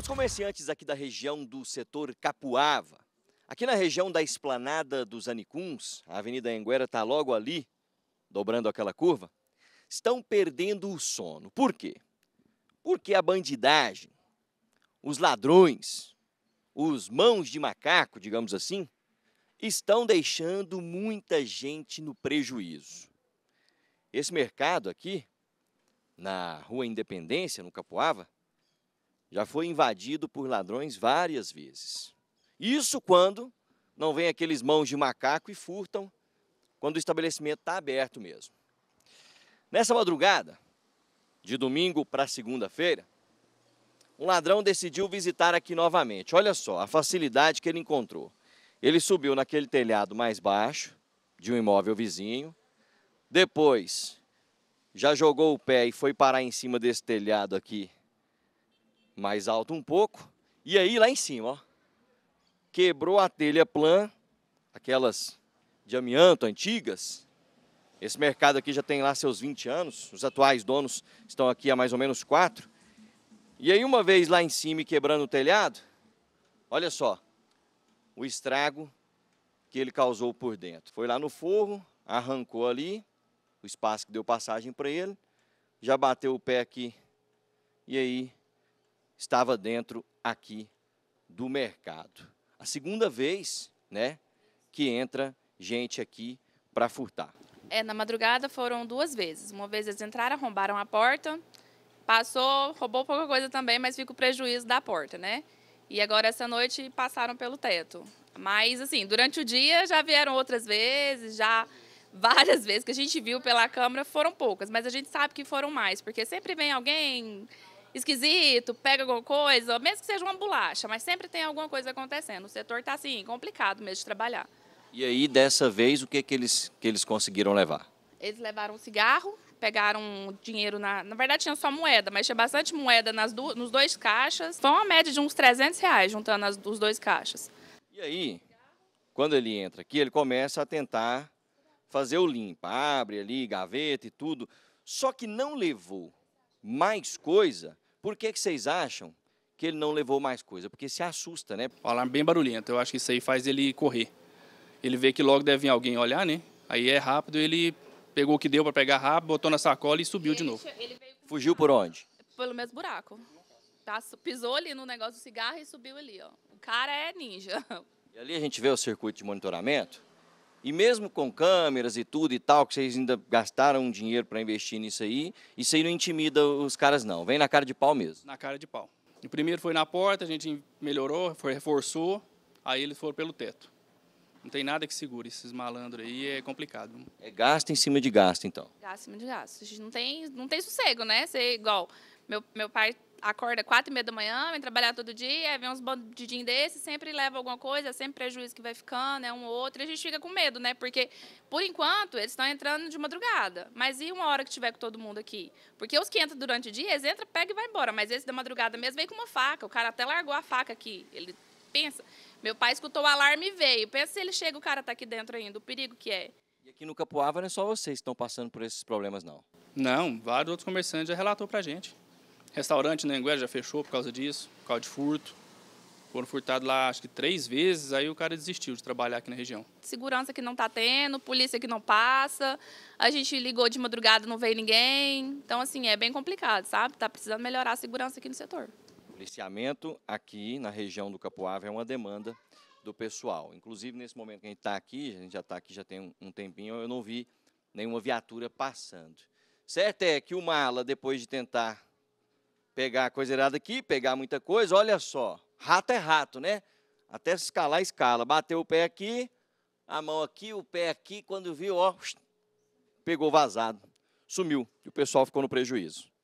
Os comerciantes aqui da região do setor Capuava, aqui na região da esplanada dos Anicuns, a Avenida Enguera está logo ali, dobrando aquela curva, estão perdendo o sono. Por quê? Porque a bandidagem, os ladrões, os mãos de macaco, digamos assim, estão deixando muita gente no prejuízo. Esse mercado aqui, na Rua Independência, no Capuava, já foi invadido por ladrões várias vezes. Isso quando não vem aqueles mãos de macaco e furtam, quando o estabelecimento está aberto mesmo. Nessa madrugada, de domingo para segunda-feira, um ladrão decidiu visitar aqui novamente. Olha só a facilidade que ele encontrou. Ele subiu naquele telhado mais baixo de um imóvel vizinho, depois já jogou o pé e foi parar em cima desse telhado aqui mais alto um pouco. E aí lá em cima, ó, quebrou a telha plan, aquelas de amianto antigas. Esse mercado aqui já tem lá seus 20 anos, os atuais donos estão aqui há mais ou menos 4. E aí uma vez lá em cima quebrando o telhado, olha só o estrago que ele causou por dentro. Foi lá no forro, arrancou ali o espaço que deu passagem para ele, já bateu o pé aqui e aí estava dentro aqui do mercado. A segunda vez, né, que entra gente aqui para furtar. É, na madrugada foram duas vezes. Uma vez eles entraram, arrombaram a porta, passou, roubou pouca coisa também, mas fica o prejuízo da porta, né? E agora essa noite passaram pelo teto. Mas assim, durante o dia já vieram outras vezes, já várias vezes que a gente viu pela câmera, foram poucas, mas a gente sabe que foram mais, porque sempre vem alguém esquisito, pega alguma coisa, mesmo que seja uma bolacha, mas sempre tem alguma coisa acontecendo. O setor está assim, complicado mesmo de trabalhar. E aí, dessa vez, o que, é que, eles, que eles conseguiram levar? Eles levaram um cigarro, pegaram dinheiro na. Na verdade, tinha só moeda, mas tinha bastante moeda nas du... nos dois caixas. Foi uma média de uns 300 reais juntando as... os dois caixas. E aí, quando ele entra aqui, ele começa a tentar fazer o limpa, abre ali gaveta e tudo. Só que não levou mais coisa por que, que vocês acham que ele não levou mais coisa? Porque se assusta, né? O alarme bem barulhento, eu acho que isso aí faz ele correr. Ele vê que logo deve vir alguém olhar, né? Aí é rápido, ele pegou o que deu para pegar rápido, botou na sacola e subiu e de ele, novo. Ele Fugiu por onde? Pelo mesmo buraco. Tá, pisou ali no negócio do cigarro e subiu ali, ó. O cara é ninja. E ali a gente vê o circuito de monitoramento. E mesmo com câmeras e tudo e tal, que vocês ainda gastaram um dinheiro para investir nisso aí, isso aí não intimida os caras, não. Vem na cara de pau mesmo. Na cara de pau. O primeiro foi na porta, a gente melhorou, foi, reforçou, aí eles foram pelo teto. Não tem nada que segure esses malandros aí, é complicado. É gasto em cima de gasto, então. Gasto em cima de gasto. A gente não tem, não tem sossego, né? ser igual, meu, meu pai acorda quatro e meia da manhã, vem trabalhar todo dia, vem uns bandidinhos desses, sempre leva alguma coisa, sempre prejuízo que vai ficando, é um ou outro, e a gente fica com medo, né? Porque, por enquanto, eles estão entrando de madrugada. Mas e uma hora que tiver com todo mundo aqui? Porque os que entram durante o dia, eles entram, pegam e vão embora. Mas esse da madrugada mesmo vem com uma faca. O cara até largou a faca aqui. Ele pensa. Meu pai escutou o alarme e veio. Pensa se ele chega, o cara tá aqui dentro ainda, o perigo que é. E aqui no Capoava não é só vocês que estão passando por esses problemas, não. Não, vários outros comerciantes já relatou pra gente. Restaurante na né, Anguera já fechou por causa disso, por causa de furto. Foram furtados lá acho que três vezes, aí o cara desistiu de trabalhar aqui na região. Segurança que não está tendo, polícia que não passa, a gente ligou de madrugada, não veio ninguém. Então, assim, é bem complicado, sabe? Está precisando melhorar a segurança aqui no setor. O policiamento aqui na região do Capoava é uma demanda do pessoal. Inclusive, nesse momento que a gente está aqui, a gente já está aqui já tem um tempinho, eu não vi nenhuma viatura passando. Certo é que o Mala, depois de tentar pegar coisa errada aqui, pegar muita coisa. Olha só, rato é rato, né? Até se escalar, escala. Bateu o pé aqui, a mão aqui, o pé aqui. Quando viu, ó, pegou vazado, sumiu. E o pessoal ficou no prejuízo.